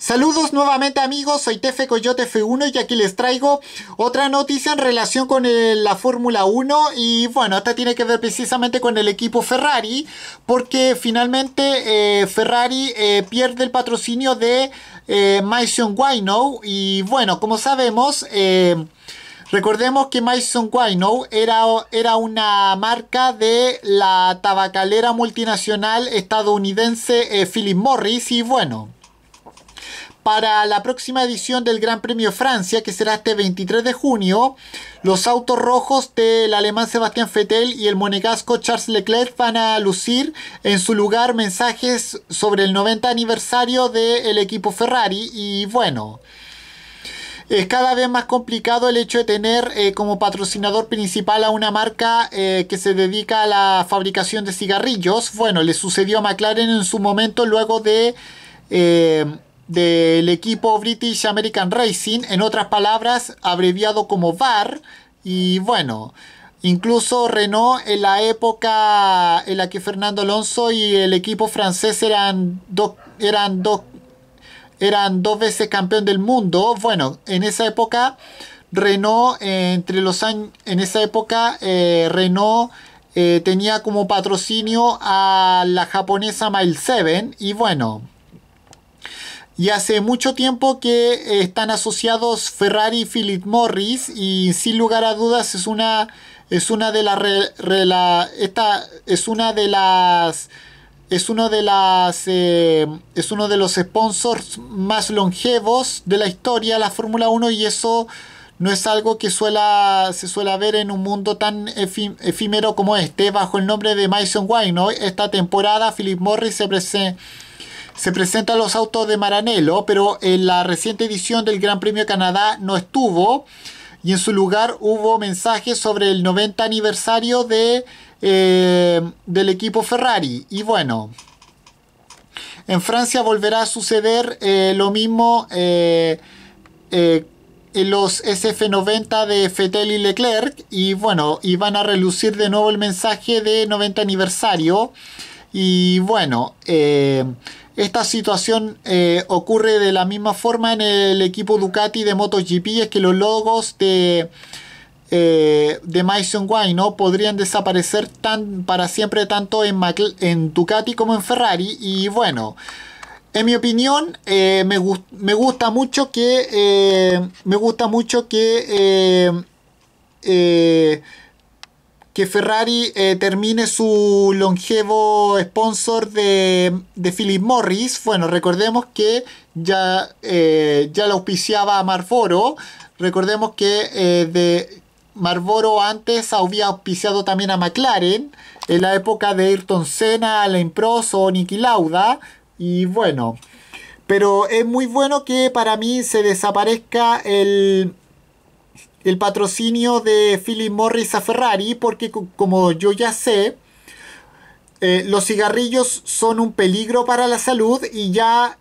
Saludos nuevamente amigos, soy Tefe Coyote F1 y aquí les traigo otra noticia en relación con eh, la Fórmula 1 y bueno, esta tiene que ver precisamente con el equipo Ferrari porque finalmente eh, Ferrari eh, pierde el patrocinio de eh, Mason y bueno, como sabemos... Recordemos que Maison Wino era, era, una marca de la tabacalera multinacional estadounidense Philip Morris y bueno, para la próxima edición del Gran Premio Francia, que será este 23 de junio. Los autos rojos del alemán Sebastián Vettel y el monegasco Charles Leclerc van a lucir en su lugar mensajes sobre el 90 aniversario del equipo Ferrari y bueno es cada vez más complicado el hecho de tener eh, como patrocinador principal a una marca eh, que se dedica a la fabricación de cigarrillos. Bueno, le sucedió a McLaren en su momento luego de eh, del equipo British American Racing, en otras palabras, abreviado como VAR. Y bueno, incluso Renault en la época en la que Fernando Alonso y el equipo francés eran dos eran dos eran dos veces campeón del mundo. Bueno, en esa época Renault eh, entre los en esa época eh, Renault eh, tenía como patrocinio a la japonesa Mile 7 y bueno, y hace mucho tiempo que eh, están asociados Ferrari y Philip Morris y sin lugar a dudas es una es una de las esta es una de las es uno de las eh, es uno de los sponsors más longevos de la historia la Fórmula 1 y eso no es algo que suela, se suele ver en un mundo tan efímero como este bajo el nombre de Mason Wine. Esta temporada Philip Morris se, presenta. Se presentan los autos de Maranello, pero en la reciente edición del Gran Premio de Canadá no estuvo y en su lugar hubo mensajes sobre el 90 aniversario de, eh, del equipo Ferrari. Y bueno, en Francia volverá a suceder eh, lo mismo eh, en los SF90 de Fettel y Leclerc. Y bueno, y van a relucir de nuevo el mensaje de 90 aniversario. Y bueno, esta situación eh, ocurre de la misma forma en el equipo Ducati de MotoGP, es que los logos de, eh, de Mason Wine ¿no? podrían desaparecer tan, para siempre tanto en, en Ducati como en Ferrari. Y bueno, en mi opinión, eh, me, gusta mucho que. me gusta mucho que que Ferrari eh, termine su longevo sponsor de, Philip Morris. Bueno, recordemos que ya, eh, ya la auspiciaba a Marlboro. Recordemos que eh, de Marlboro antes había auspiciado también a McLaren en la época de Ayrton Senna, Alain Prost o Niki Lauda. Y bueno, pero es muy bueno que para mí se desaparezca el el patrocinio de Philip Morris a Ferrari, porque como yo ya sé, eh, los cigarrillos son un peligro para la salud y ya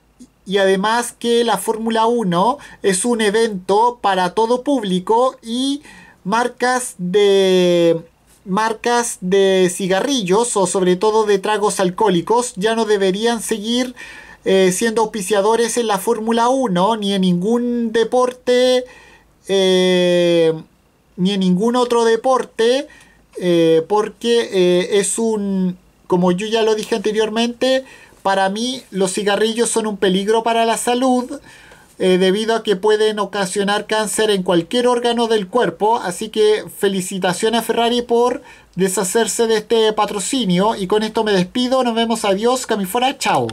y además que la Fórmula 1 es un evento para todo público y marcas de marcas de cigarrillos o sobre todo de tragos alcohólicos ya no deberían seguir eh, siendo auspiciadores en la Fórmula 1 ni en ningún deporte eh, ni en ningún otro deporte, eh, porque eh, es un, como yo ya lo dije anteriormente, para mí los cigarrillos son un peligro para la salud. debido a que pueden ocasionar cáncer en cualquier órgano del cuerpo. Así que felicitaciones a Ferrari por deshacerse de este patrocinio. Y con esto me despido. Nos vemos. Adiós. Camifora. Chao.